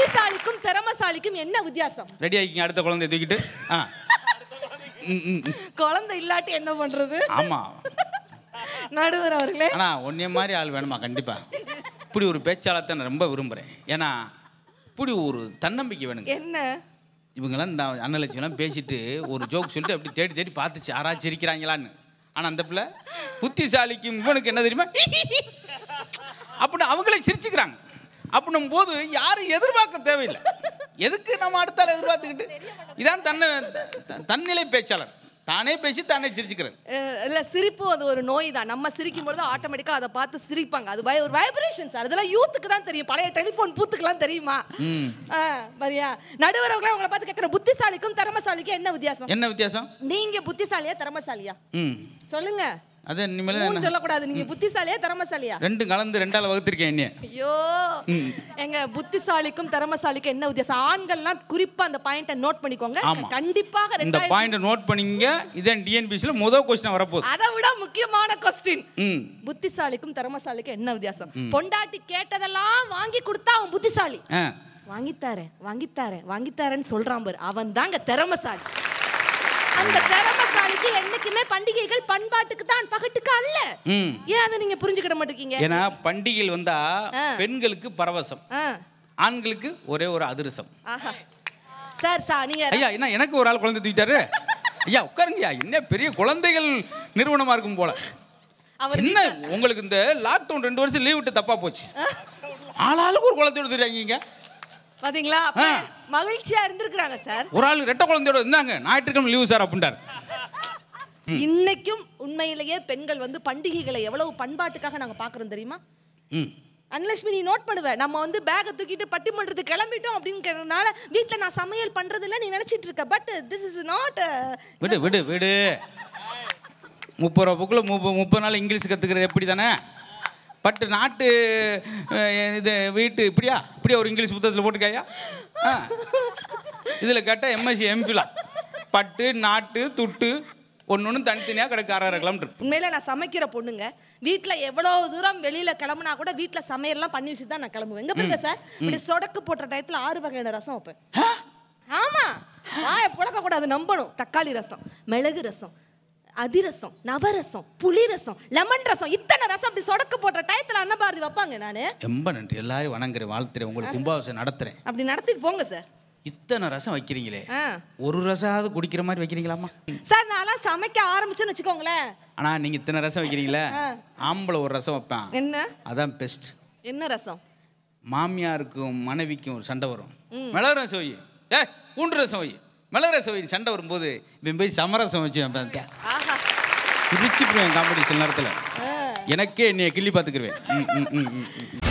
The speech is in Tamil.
புத்திசாலிக்கும் திறமசாலிக்கும் என்ன வித்தியாசம் ரெடி ஆகிக்கிங்க அடுத்த குழந்தை தூக்கிட்டு ஆ குழந்தை இல்லாட்டி என்ன பண்றது ஆமா நடுவர் அவர்களே ஆனா ஒன்னே மாதிரி ஆள் வேணுமா கண்டிப்பா இப்படி ஒரு பேச்சாளத்தை நான் ரொம்ப விரும்புறேன் ஏன்னா இப்படி ஒரு தன்னம்பிக்கை வேணுங்க என்ன இவங்கெல்லாம் இந்த அண்ணலட்சியெல்லாம் பேசிட்டு ஒரு ஜோக் சொல்லிட்டு அப்படி தேடி தேடி பார்த்துச்சு யாராச்சும் சிரிக்கிறாங்களான்னு ஆனால் அந்த பிள்ளை புத்திசாலிக்கும் இவனுக்கு என்ன தெரியுமா அப்படின்னு அவங்களே சிரிச்சுக்கிறாங்க அப்படின் போது யாரும் எதிர்பார்க்க தேவையில்லை எதுக்கு நம்ம அடுத்தால எதிர்பார்த்துக்கிட்டு இதான் தன்னை தன்னிலை பேச்சாளர் தானே பேசி தானே சிரிச்சுக்கிறது இல்லை சிரிப்பு அது ஒரு நோய் தான் நம்ம சிரிக்கும் பொழுது ஆட்டோமேட்டிக்காக அதை பார்த்து சிரிப்பாங்க அது ஒரு வைப்ரேஷன் சார் அதெல்லாம் யூத்துக்கு தான் தெரியும் பழைய டெலிஃபோன் பூத்துக்கெல்லாம் தெரியுமா சரியா நடுவரவங்களை அவங்கள உங்களை பார்த்து கேட்குற புத்திசாலிக்கும் திறமசாலிக்கும் என்ன வித்தியாசம் என்ன வித்தியாசம் நீங்கள் புத்திசாலியா திறமசாலியா சொல்லுங்கள் அது இனிமேல் சொல்லக்கூடாது நீங்க புத்திசாலியா தரமசாலியா ரெண்டு கலந்து ரெண்டால வகுத்திருக்கேன் என்ன ஐயோ எங்க புத்திசாலிக்கும் தரமசாலிக்கும் என்ன வித்தியாசம் ஆண்கள்லாம் குறிப்பா அந்த பாயிண்ட நோட் பண்ணிக்கோங்க கண்டிப்பாக இந்த பாயிண்ட நோட் பண்ணீங்க இதன் டிஎன்பிசில முத கொஸ்டின் வரப்போகுது அதை விட முக்கியமான கொஸ்டின் புத்திசாலிக்கும் தரமசாலிக்கும் என்ன வித்தியாசம் பொண்டாட்டி கேட்டதெல்லாம் வாங்கி கொடுத்தா அவன் புத்திசாலி வாங்கித்தாரேன் வாங்கித்தாரேன் வாங்கித்தாரேன்னு சொல்றான் பாரு அவன் தாங்க திறமசாலி அந்த திறமை பண்டிகை என்னைக்குமே பண்டிகைகள் பண்பாட்டுக்கு தான் பகட்டுக்கு அல்ல ஏன் அதை நீங்க புரிஞ்சுக்கிட மாட்டேங்க ஏன்னா பண்டிகையில் வந்தா பெண்களுக்கு பரவசம் ஆண்களுக்கு ஒரே ஒரு அதிரசம் சார் சார் நீங்க ஐயா என்ன எனக்கு ஒரு ஆள் குழந்தை தூக்கிட்டாரு ஐயா உட்காருங்கய்யா என்ன பெரிய குழந்தைகள் நிறுவனமா இருக்கும் போல அவர் என்ன உங்களுக்கு இந்த லாக்டவுன் ரெண்டு வருஷம் லீவ் விட்டு தப்பா போச்சு ஆளாளுக்கு ஒரு குழந்தையோட எடுத்துறாங்க பாத்தீங்களா மகிழ்ச்சியா இருந்திருக்கிறாங்க சார் ஒரு ஆள் ரெட்ட குழந்தையோட இருந்தாங்க ஞாயிற்றுக்கிழமை லீவு சார் அப்படின்றாரு இன்னைக்கும் உண்மையிலேயே பெண்கள் வந்து பண்டிகைகளை எவ்வளவு பண்பாட்டுக்காக நாங்க பாக்குறோம் தெரியுமா அன்லட்சுமி நீ நோட் பண்ணுவேன் நம்ம வந்து பேகை தூக்கிட்டு பட்டி பட்டிமன்றத்துக்கு கிளம்பிட்டோம் அப்படிங்கிறதுனால வீட்டில் நான் சமையல் பண்ணுறதில்ல நீ நினச்சிட்டு இருக்க பட் திஸ் இஸ் நாட் விடு விடு விடு முப்பது ரூபா புக்கில் முப்பது முப்பது நாள் இங்கிலீஷ் கற்றுக்கிறது எப்படி தானே பட்டு நாட்டு இது வீட்டு இப்படியா இப்படியா ஒரு இங்கிலீஷ் புத்தகத்தில் போட்டிருக்காயா இதில் கேட்டால் எம்எஸ்சி எம்பிலாம் பட்டு நாட்டு துட்டு ஒன்று ஒன்று தனித்தனியாக கிடைக்காரா இருக்கலாம் உண்மையில நான் சமைக்கிற பொண்ணுங்க வீட்டில் எவ்வளோ தூரம் வெளியில் கிளம்புனா கூட வீட்டில் சமையல்லாம் பண்ணி வச்சுதான் நான் கிளம்புவேன் எங்கே பாருங்க சார் இப்படி சொடக்கு போட்ட டயத்தில் ஆறு வகையான ரசம் வைப்பேன் ஆமாம் வாய புழக்க கூடாது நம்பணும் தக்காளி ரசம் மிளகு ரசம் அதிரசம் நவரசம் புளி ரசம் லெமன் ரசம் இத்தனை ரசம் அப்படி சொடக்கு போடுற டயத்தில் அன்னபாரதி வைப்பாங்க நான் ரொம்ப நன்றி எல்லாரும் வணங்குறேன் வாழ்த்துறேன் உங்களுக்கு கும்பாபிஷேகம் நடத்துறேன் அப்படி நடத்திட்டு போங்க சார் இத்தனை ரசம் வைக்கிறீங்களே ஒரு ரசாவது குடிக்கிற மாதிரி வைக்கிறீங்களாமா சார் நான்லாம் சமைக்க ஆரம்பிச்சேன்னு வச்சுக்கோங்களேன் ஆனா நீங்க இத்தனை ரசம் வைக்கிறீங்களே ஆம்பளை ஒரு ரசம் வைப்பேன் என்ன அதான் பெஸ்ட் என்ன ரசம் மாமியாருக்கும் மனைவிக்கும் ஒரு சண்டை வரும் மிளகு ரசம் வை ஏ பூண்டு ரசம் வை மிளகு ரசம் வை சண்டை வரும்போது இவன் போய் சமரசம் வச்சு பிரிச்சுக்குவேன் காம்படிஷன் சில நேரத்தில் எனக்கே என்னைய கிள்ளி பார்த்துக்குருவேன்